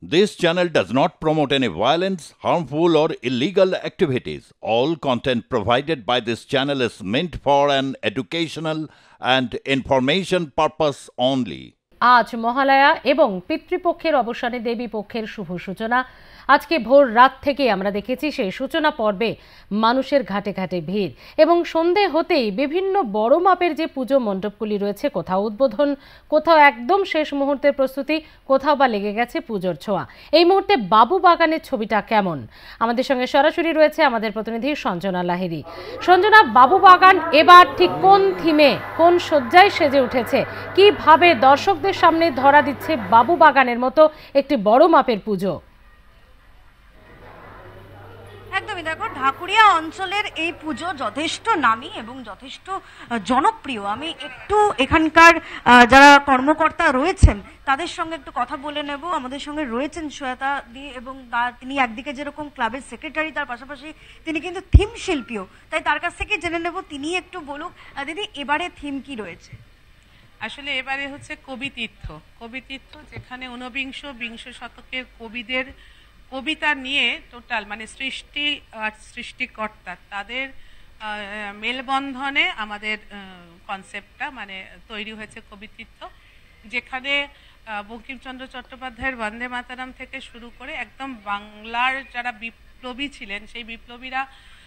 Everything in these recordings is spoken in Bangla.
This channel does not promote any violence, harmful or illegal activities. All content provided by this channel is meant for an educational and information purpose only. আজ মহালয়া এবং পিতৃপক্ষের অবসানে দেবী পক্ষের শুভ সূচনা আজকে ভোর রাত থেকে আমরা দেখেছি সেই সূচনা পর্বে মানুষের ঘাটে ঘাটে ভিড় এবং সন্ধে হতেই বিভিন্ন বড় মাপের যে পুজো মণ্ডপগুলি রয়েছে কোথাও উদ্বোধন কোথাও একদম শেষ মুহূর্তের প্রস্তুতি কোথাও বা লেগে গেছে পুজোর ছোঁয়া এই মুহূর্তে বাবু বাগানের ছবিটা কেমন আমাদের সঙ্গে সরাসরি রয়েছে আমাদের প্রতিনিধি সঞ্জনা লাহিরি সঞ্জনা বাবু বাগান এবার ঠিক কোন থিমে কোন শয্যায় সেজে উঠেছে কিভাবে দর্শকদের সামনে ধরা দিচ্ছে বাবু বাগানের মতো একটি বড় মাপের পুজো তুমি দেখো ঢাকুরিয়া অঞ্চলের এই পুজো যথেষ্ট নামী এবং যথেষ্ট জনপ্রিয় আমি একটু এখানকার যারা কর্মকর্তা রয়েছেন তাদের সঙ্গে একটু কথা বলে নেব আমাদের সঙ্গে রয়েছেন সহায়তা দি এবং তিনি একদিকে যেরকম ক্লাবের সেক্রেটারি তার পাশাপাশি তিনি কিন্তু থিম শিল্পীও তাই তার কাছ থেকে জেনে নেব তিনি একটু বলুক দিদি এবারে থিম কি রয়েছে আসলে এবারে হচ্ছে কবিতীর্থ কবিতীর্থ যেখানে ঊনবিংশ বিংশ শতকের কবিদের কবিতা নিয়ে টোটাল মানে সৃষ্টি আর সৃষ্টিকর্তা তাদের মেলবন্ধনে আমাদের কনসেপ্টটা মানে তৈরি হয়েছে কবিতৃত্ব যেখানে বঙ্কিমচন্দ্র চট্টোপাধ্যায়ের বন্দে মাতারাম থেকে শুরু করে একদম বাংলার যারা বিপ্লবী ছিলেন সেই বিপ্লবীরা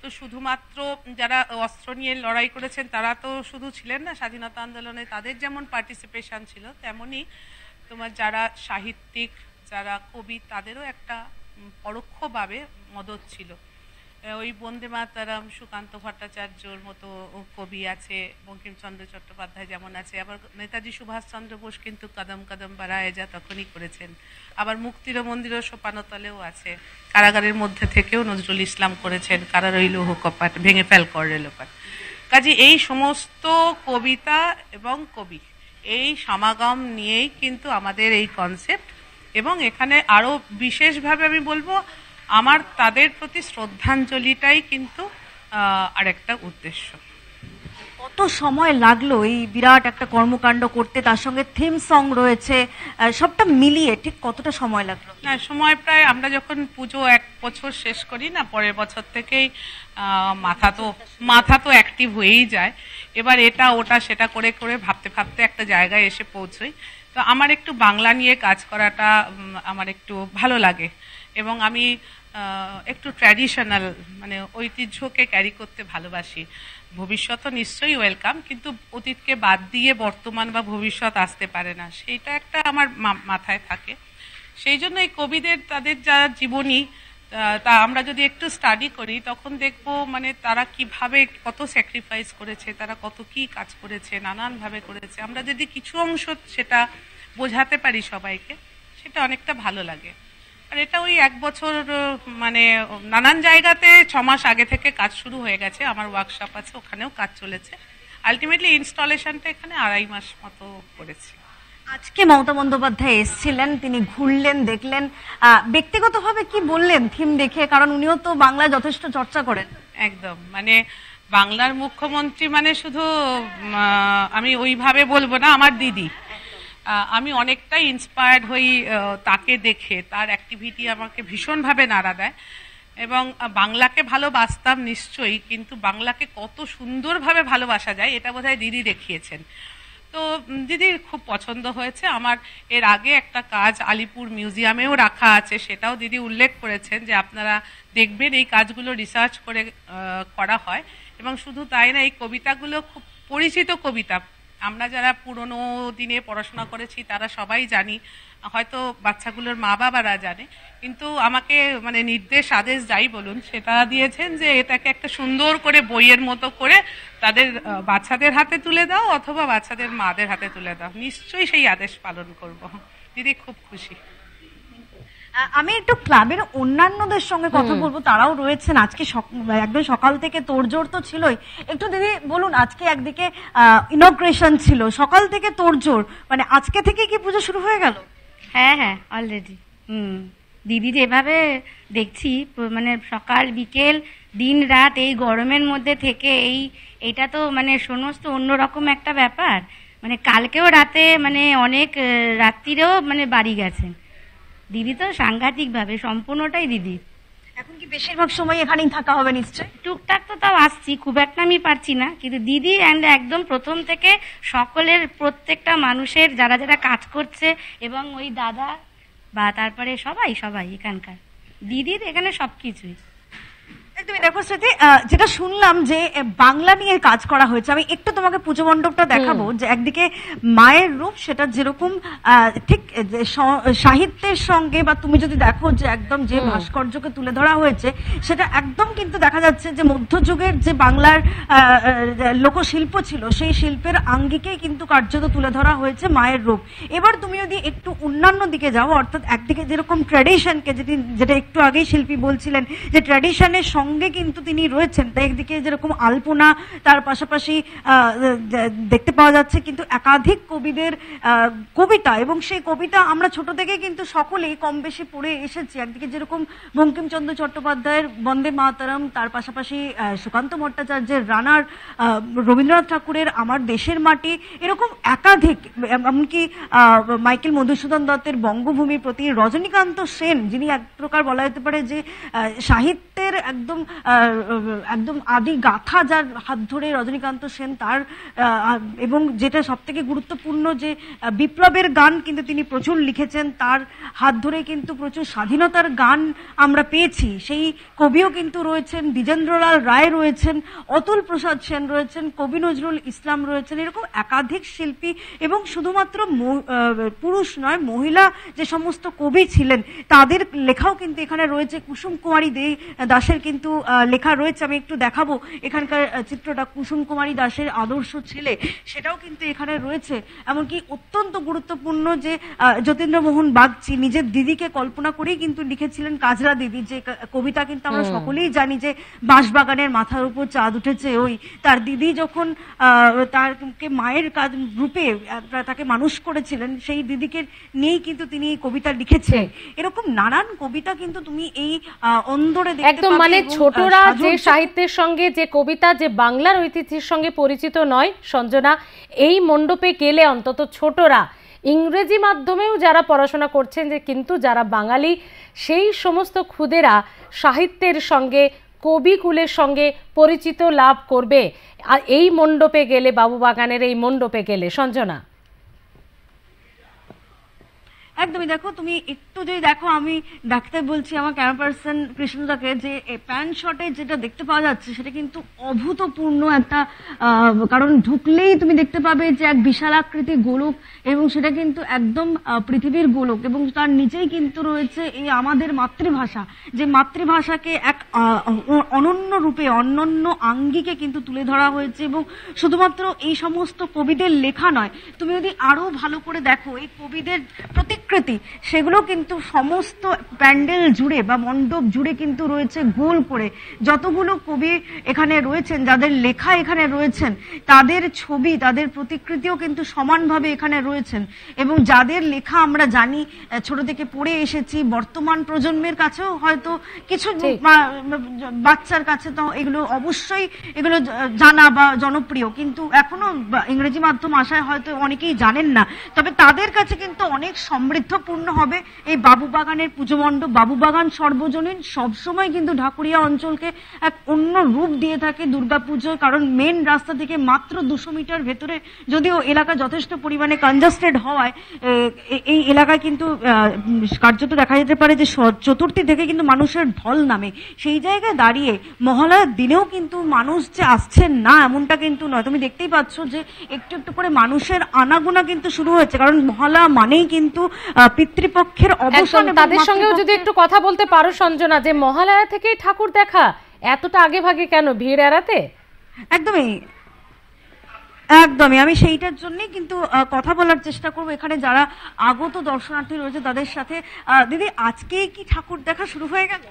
তো শুধুমাত্র যারা অস্ত্র নিয়ে লড়াই করেছেন তারা তো শুধু ছিলেন না স্বাধীনতা আন্দোলনে তাদের যেমন পার্টিসিপেশন ছিল তেমনই তোমার যারা সাহিত্যিক যারা কবি তাদেরও একটা পরোক্ষভাবে মদত ছিল ওই বন্দে মাতারাম সুকান্ত ভট্টাচার্যর মতো কবি আছে বঙ্কিমচন্দ্র চট্টোপাধ্যায় যেমন আছে আবার নেতাজি সুভাষচন্দ্র বোস কিন্তু কদম কদম বাড়ায় যা তখনই করেছেন আবার মুক্তির মন্দির সোপানতলেও আছে কারাগারের মধ্যে থেকেও নজরুল ইসলাম করেছেন কারা রইল কপাট ভেঙে ফেল করে লোপাট কাজে এই সমস্ত কবিতা এবং কবি এই সমাগম নিয়েই কিন্তু আমাদের এই কনসেপ্ট এবং এখানে আরও বিশেষভাবে আমি বলবো আমার তাদের প্রতি শ্রদ্ধাঞ্জলিটাই কিন্তু আরেকটা উদ্দেশ্য কত সময় লাগলো এই বিরাট একটা কর্মকাণ্ড করতে তার সঙ্গে থিম সং রয়েছে সবটা মিলিয়ে ঠিক কতটা সময় লাগলো হ্যাঁ সময় প্রায় আমরা যখন পুজো এক বছর শেষ করি না পরের বছর থেকেই মাথা তো মাথা তো অ্যাক্টিভ হয়েই যায় এবার এটা ওটা সেটা করে করে ভাবতে ভাবতে একটা জায়গায় এসে পৌঁছই তো আমার একটু বাংলা নিয়ে কাজ করাটা আমার একটু ভালো লাগে এবং আমি একটু ট্র্যাডিশনাল মানে ঐতিহ্যকে ক্যারি করতে ভালোবাসি ভবিষ্যৎও নিশ্চয়ই ওয়েলকাম কিন্তু অতীতকে বাদ দিয়ে বর্তমান বা ভবিষ্যৎ আসতে পারে না সেইটা একটা আমার মাথায় থাকে সেই জন্য এই কবিদের তাদের যা জীবনী তা আমরা যদি একটু স্টাডি করি তখন দেখব মানে তারা কিভাবে কত স্যাক্রিফাইস করেছে তারা কত কি কাজ করেছে নানানভাবে করেছে আমরা যদি কিছু অংশ সেটা বোঝাতে পারি সবাইকে সেটা অনেকটা ভালো লাগে আর এটা ওই এক বছর মানে নানান জায়গাতে ছ মাস আগে থেকে কাজ শুরু হয়ে গেছে আমার ওয়ার্কশপ আছে ওখানেও কাজ চলেছে আলটিমেটলি ইনস্টলেশনটা এখানে আড়াই মাস মতো করেছি আজকে মমতা বন্দ্যোপাধ্যায় এসেছিলেন তিনি ঘুরলেন দেখলেন ব্যক্তিগতভাবে কি বললেন থিম দেখে কারণ উনিও তো বাংলায় যথেষ্ট চর্চা করেন একদম মানে বাংলার মুখ্যমন্ত্রী মানে শুধু আমি ওইভাবে বলবো না আমার দিদি আমি অনেকটাই ইন্সপায়ার্ড হই তাকে দেখে তার অ্যাক্টিভিটি আমাকে ভীষণভাবে নাড়া দেয় এবং বাংলাকে ভালোবাসতাম নিশ্চয়ই কিন্তু বাংলাকে কত সুন্দরভাবে ভালোবাসা যায় এটা বোধহয় দিদি দেখিয়েছেন তো দিদির খুব পছন্দ হয়েছে আমার এর আগে একটা কাজ আলিপুর মিউজিয়ামেও রাখা আছে সেটাও দিদি উল্লেখ করেছেন যে আপনারা দেখবেন এই কাজগুলো রিসার্চ করে করা হয় এবং শুধু তাই না এই কবিতাগুলো খুব পরিচিত কবিতা আমরা যারা পুরনো দিনে পড়াশোনা করেছি তারা সবাই জানি হয়তো বাচ্চাগুলোর মা বাবারা জানে কিন্তু আমাকে মানে নির্দেশ আদেশ যাই বলুন সেটা দিয়েছেন যে এটাকে একটা সুন্দর করে বইয়ের মতো করে তাদের বাচ্চাদের হাতে তুলে দাও অথবা বাচ্চাদের মাদের হাতে তুলে দাও নিশ্চয়ই সেই আদেশ পালন করব দিদি খুব খুশি আমি একটু ক্লাবের অন্যান্যদের সঙ্গে কথা বলবো তারাও রয়েছেন আজকে একদম সকাল থেকে তোড়জোড় তো ছিলই একটু দিদি বলুন আজকে একদিকে ইনগ্রেশন ছিল সকাল থেকে তোড়জোড় মানে আজকে থেকে কি পুজো শুরু হয়ে গেল হ্যাঁ হ্যাঁ অলরেডি হুম দিদি যেভাবে দেখছি মানে সকাল বিকেল দিন রাত এই গরমের মধ্যে থেকে এই এটা তো মানে সমস্ত অন্যরকম একটা ব্যাপার মানে কালকেও রাতে মানে অনেক রাত্রিরেও মানে বাড়ি গেছেন দিদি তো সাংঘাতিকভাবে সম্পূর্ণটাই দিদি এখন কি বেশিরভাগ সময় এখানেই থাকা হবে নিশ্চয় টুকটাক তো তাও আসছি খুব একটা আমি পারছি না কিন্তু দিদি অ্যান্ড একদম প্রথম থেকে সকলের প্রত্যেকটা মানুষের যারা যারা কাজ করছে এবং ওই দাদা বা তারপরে সবাই সবাই এখানকার দিদির এখানে সব কিছুই তুমি দেখো স্মৃতি যেটা শুনলাম যে বাংলা নিয়ে কাজ করা হয়েছে আমি একটু তোমাকে পুজো মণ্ডপটা দেখাবো যে একদিকে মায়ের রূপ সেটা যেরকম ঠিক সাহিত্যের সঙ্গে বা তুমি যদি দেখো যে একদম যে ভাস্কর্যকে তুলে ধরা হয়েছে সেটা একদম কিন্তু দেখা যাচ্ছে যে মধ্যযুগের যে বাংলার লোকশিল্প ছিল সেই শিল্পের আঙ্গিকেই কিন্তু কার্যত তুলে ধরা হয়েছে মায়ের রূপ এবার তুমি যদি একটু অন্যান্য দিকে যাও অর্থাৎ একদিকে যেরকম ট্র্যাডিশনকে যেটি যেটা একটু আগেই শিল্পী বলছিলেন যে ট্র্যাডিশনের সঙ্গে সঙ্গে কিন্তু তিনি রয়েছেন তাই একদিকে যেরকম আলপনা তার পাশাপাশি দেখতে পাওয়া যাচ্ছে কিন্তু একাধিক কবিদের কবিতা এবং সেই কবিতা আমরা ছোট থেকে কিন্তু সকলেই কম বেশি পড়ে এসেছি একদিকে যেরকম বঙ্কিমচন্দ্র চট্টোপাধ্যায়ের বন্দে মাতারাম তার পাশাপাশি সুকান্ত ভট্টাচার্যের রানার রবীন্দ্রনাথ ঠাকুরের আমার দেশের মাটি এরকম একাধিক এমনকি মাইকেল মধুসূদন দত্তের বঙ্গভূমির প্রতি রজনীকান্ত সেন যিনি এক প্রকার বলা যেতে পারে যে সাহিত্যের একদম একদম আদি গাথা যার হাত ধরে রজনীকান্ত সেন তার এবং যেটা সব থেকে গুরুত্বপূর্ণ যে বিপ্লবের গান কিন্তু তিনি প্রচুর লিখেছেন তার হাত ধরে কিন্তু প্রচুর স্বাধীনতার গান আমরা পেয়েছি সেই কবিও কিন্তু রয়েছেন দ্বিজেন্দ্রলাল রায় রয়েছেন অতুল প্রসাদ সেন রয়েছেন কবি নজরুল ইসলাম রয়েছেন এরকম একাধিক শিল্পী এবং শুধুমাত্র পুরুষ নয় মহিলা যে সমস্ত কবি ছিলেন তাদের লেখাও কিন্তু এখানে রয়েছে কুসুম কুমারী দে দাসের কিন্তু কিন্তু লেখা রয়েছে আমি একটু দেখাবো এখানকার চিত্রটা কুসুম কুমারী দাসের আদর্শ ছেলে সেটাও কিন্তু এখানে রয়েছে এমনকি অত্যন্ত গুরুত্বপূর্ণ যে যতীন্দ্রমোহন বাগচি নিজের দিদিকে কল্পনা করেই কিন্তু লিখেছিলেন কাজরা দিদি যে কবিতা কিন্তু আমরা সকলেই জানি যে বাঁশবাগানের মাথার উপর চাঁদ উঠেছে ওই তার দিদি যখন তারকে মায়ের কাজ রূপে তাকে মানুষ করেছিলেন সেই দিদিকে নিয়েই কিন্তু তিনি কবিতা লিখেছে এরকম নানান কবিতা কিন্তু তুমি এই অন্দরে দেখতে মানে ছোটরা যে সাহিত্যের সঙ্গে যে কবিতা যে বাংলার ঐতিহ্যের সঙ্গে পরিচিত নয় সঞ্জনা এই মণ্ডপে গেলে অন্তত ছোটরা ইংরেজি মাধ্যমেও যারা পড়াশোনা করছেন যে কিন্তু যারা বাঙালি সেই সমস্ত ক্ষুদেরা সাহিত্যের সঙ্গে কবিকুলের সঙ্গে পরিচিত লাভ করবে আর এই মণ্ডপে গেলে বাবু বাগানের এই মণ্ডপে গেলে সঞ্জনা একদমই দেখো তুমি একটু যদি দেখো আমি ডাকতে বলছি আমার ক্যামেরা পার্সন কৃষ্ণদাকে যে প্যান্ট শটে যেটা দেখতে পাওয়া যাচ্ছে সেটা কিন্তু অভূতপূর্ণ একটা কারণ ঢুকলেই তুমি দেখতে পাবে যে এক বিশাল আকৃতি গোলক এবং সেটা কিন্তু একদম পৃথিবীর গোলক এবং তার নিচেই কিন্তু রয়েছে এই আমাদের মাতৃভাষা যে মাতৃভাষাকে এক অনন্য রূপে অনন্য আঙ্গিকে কিন্তু তুলে ধরা হয়েছে এবং শুধুমাত্র এই সমস্ত কবিদের লেখা নয় তুমি যদি আরো ভালো করে দেখো এই কবিদের প্রতিক প্রকৃতি সেগুলো কিন্তু সমস্ত প্যান্ডেল জুড়ে বা মণ্ডপ জুড়ে কিন্তু রয়েছে গোল করে যতগুলো কবি এখানে রয়েছেন যাদের লেখা এখানে রয়েছেন তাদের ছবি তাদের প্রতিকৃতিও কিন্তু সমানভাবে এখানে রয়েছেন এবং যাদের লেখা আমরা জানি ছোট থেকে পড়ে এসেছি বর্তমান প্রজন্মের কাছেও হয়তো কিছু বাচ্চার কাছে তো এগুলো অবশ্যই এগুলো জানা বা জনপ্রিয় কিন্তু এখনো ইংরেজি মাধ্যম আসায় হয়তো অনেকেই জানেন না তবে তাদের কাছে কিন্তু অনেক সম সমৃদ্ধপূর্ণ হবে এই বাবু বাগানের পুজোমণ্ডপ বাবু বাগান সর্বজনীন সবসময় কিন্তু ঢাকুরিয়া অঞ্চলকে এক অন্য রূপ দিয়ে থাকে দুর্গাপুজোয় কারণ মেন রাস্তা থেকে মাত্র দুশো মিটার ভেতরে যদিও এলাকা যথেষ্ট পরিমাণে কনজাস্টেড হওয়ায় এই এলাকায় কিন্তু কার্যত দেখা যেতে পারে যে চতুর্থী থেকে কিন্তু মানুষের ঢল নামে সেই জায়গায় দাঁড়িয়ে মহালয়ার দিনেও কিন্তু মানুষ যে আসছেন না এমনটা কিন্তু নয় তুমি দেখতেই পাচ্ছ যে একটু একটু করে মানুষের আনাগোনা কিন্তু শুরু হয়েছে কারণ মহালয়া মানেই কিন্তু পিতৃপক্ষের অবসান তাদের সঙ্গেও যদি একটু কথা বলতে পারো সঞ্জনা যে মহালয়া থেকে ঠাকুর দেখা এতটা আগে ভাগে কেন ভিড় এড়াতে একদমই একদমই আমি সেইটার জন্যই কিন্তু কথা বলার চেষ্টা করব এখানে যারা আগত দর্শনার্থী রয়েছে তাদের সাথে দিদি আজকেই কি ঠাকুর দেখা শুরু হয়ে গেল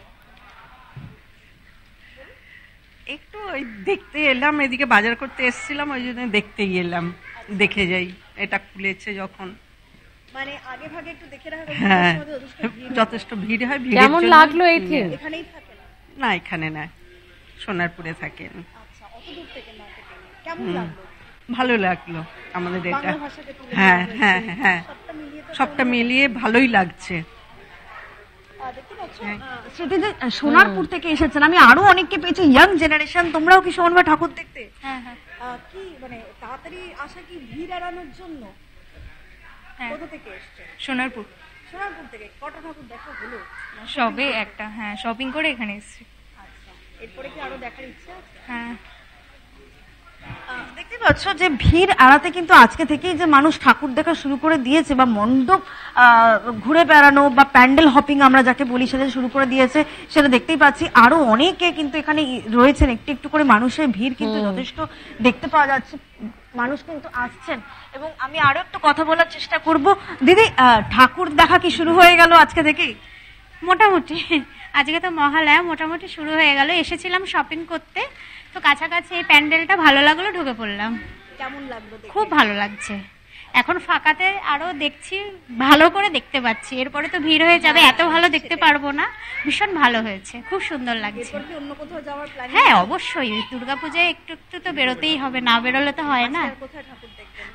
একটু ওই দেখতে এলাম এদিকে বাজার করতে এসছিলাম ওই জন্য দেখতে গেলাম দেখে যাই এটা খুলেছে যখন মানে আগে ভাগে একটু দেখে রাখা হ্যাঁ যথেষ্ট ভিড় হয় ভিড় কেমন লাগলো এই এখানেই থাকে না এখানে না সোনারপুরে থাকেন আচ্ছা অত দূর থেকে কেমন লাগলো ভালো লাগলো আমাদের এটা হ্যাঁ হ্যাঁ হ্যাঁ সবটা মিলিয়ে ভালোই লাগছে হ্যাঁ। সোনারপুর থেকে এসেছেন আমি আরো অনেককে পেয়েছি ইয়াং জেনারেশন তোমরাও কি সোমনবা ঠাকুর দেখতে হ্যাঁ হ্যাঁ কি মানে তাড়াতাড়ি আসা কি ভিড় এড়ানোর জন্য হ্যাঁ। কোথা সোনারপুর সোনারপুর থেকে কটা ঠাকুর দেখা হলো সবে একটা হ্যাঁ শপিং করে এখানে এসেছি আচ্ছা। এরপরে কি আরো দেখার ইচ্ছা আছে হ্যাঁ দেখতে পাচ্ছ যে ভিড় আড়াতে কিন্তু আজকে থেকেই যে মানুষ ঠাকুর দেখা শুরু করে দিয়েছে বা মণ্ডপ ঘুরে বেড়ানো বা প্যান্ডেল হপিং আমরা যাকে বলি সেটা শুরু করে দিয়েছে সেটা দেখতেই পাচ্ছি আরো অনেকে কিন্তু এখানে রয়েছেন একটু একটু করে মানুষের ভিড় কিন্তু যথেষ্ট দেখতে পাওয়া যাচ্ছে মানুষ কিন্তু আসছেন এবং আমি আরও একটু কথা বলার চেষ্টা করব দিদি ঠাকুর দেখা কি শুরু হয়ে গেল আজকে থেকে মোটামুটি আজকে তো মহালয়া মোটামুটি শুরু হয়ে গেল এসেছিলাম শপিং করতে তো কাছাকাছি এই প্যান্ডেলটা ভালো লাগলো ঢুকে পড়লাম কেমন লাগলো খুব ভালো লাগছে এখন ফাঁকাতে আরো দেখছি ভালো করে দেখতে পাচ্ছি এরপরে তো ভিড় হয়ে যাবে এত ভালো দেখতে পারবো না ভীষণ ভালো হয়েছে খুব সুন্দর লাগছে হ্যাঁ অবশ্যই দুর্গাপূজায় একটু একটু তো বেরোতেই হবে না বেরোলে তো হয় না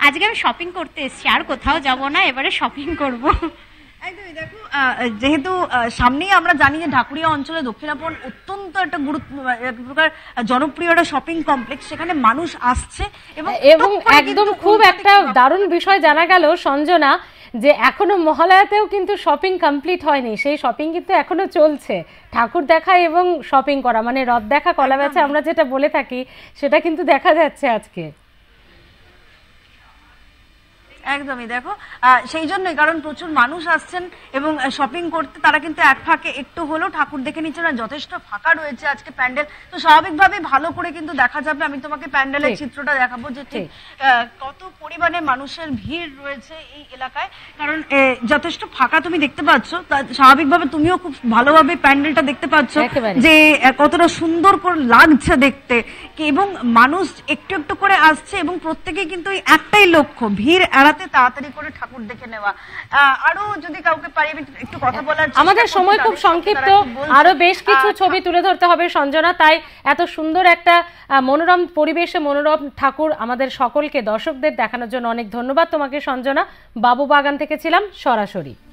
আজকে আমি শপিং করতে এসেছি আর কোথাও যাব না এবারে শপিং করবো যেহেতু সামনেই আমরা জানি যে ঢাকুরিয়া অঞ্চলে দক্ষিণাপন অত্যন্ত একটা গুরুত্ব প্রকার জনপ্রিয় একটা শপিং কমপ্লেক্স সেখানে মানুষ আসছে এবং এবং একদম খুব একটা দারুণ বিষয় জানা গেল সঞ্জনা যে এখনো মহালয়াতেও কিন্তু শপিং কমপ্লিট হয়নি সেই শপিং কিন্তু এখনো চলছে ঠাকুর দেখা এবং শপিং করা মানে রথ দেখা কলা বেচা আমরা যেটা বলে থাকি সেটা কিন্তু দেখা যাচ্ছে আজকে একদমই দেখো সেই জন্যই কারণ প্রচুর মানুষ আসছেন এবং শপিং করতে তারা কিন্তু এক ফাঁকে একটু হলেও ঠাকুর দেখে নিচ্ছে না যথেষ্ট ফাঁকা রয়েছে আজকে প্যান্ডেল তো স্বাভাবিকভাবে ভালো করে কিন্তু দেখা যাবে আমি তোমাকে প্যান্ডেলের চিত্রটা দেখাবো যে ঠিক কত পরিমাণে মানুষের ভিড় রয়েছে এই এলাকায় কারণ যথেষ্ট ফাঁকা তুমি দেখতে পাচ্ছ স্বাভাবিকভাবে তুমিও খুব ভালোভাবে প্যান্ডেলটা দেখতে পাচ্ছ যে কতটা সুন্দর করে লাগছে দেখতে এবং মানুষ একটু একটু করে আসছে এবং প্রত্যেকে কিন্তু একটাই লক্ষ্য ভিড় এড়াতে তাড়াতাড়ি করে ঠাকুর দেখে নেওয়া আরো যদি কাউকে পারি আমি একটু কথা হ্যাঁ। বলার আমাদের সময় খুব সংক্ষিপ্ত আরো বেশ কিছু আচ্ছা। ছবি তুলে ধরতে হবে সঞ্জনা তাই এত সুন্দর একটা মনোরম পরিবেশে মনোরম ঠাকুর আমাদের সকলকে দর্শকদের দেখানোর জন্য অনেক ধন্যবাদ তোমাকে সঞ্জনা বাবু বাগান থেকে ছিলাম সরাসরি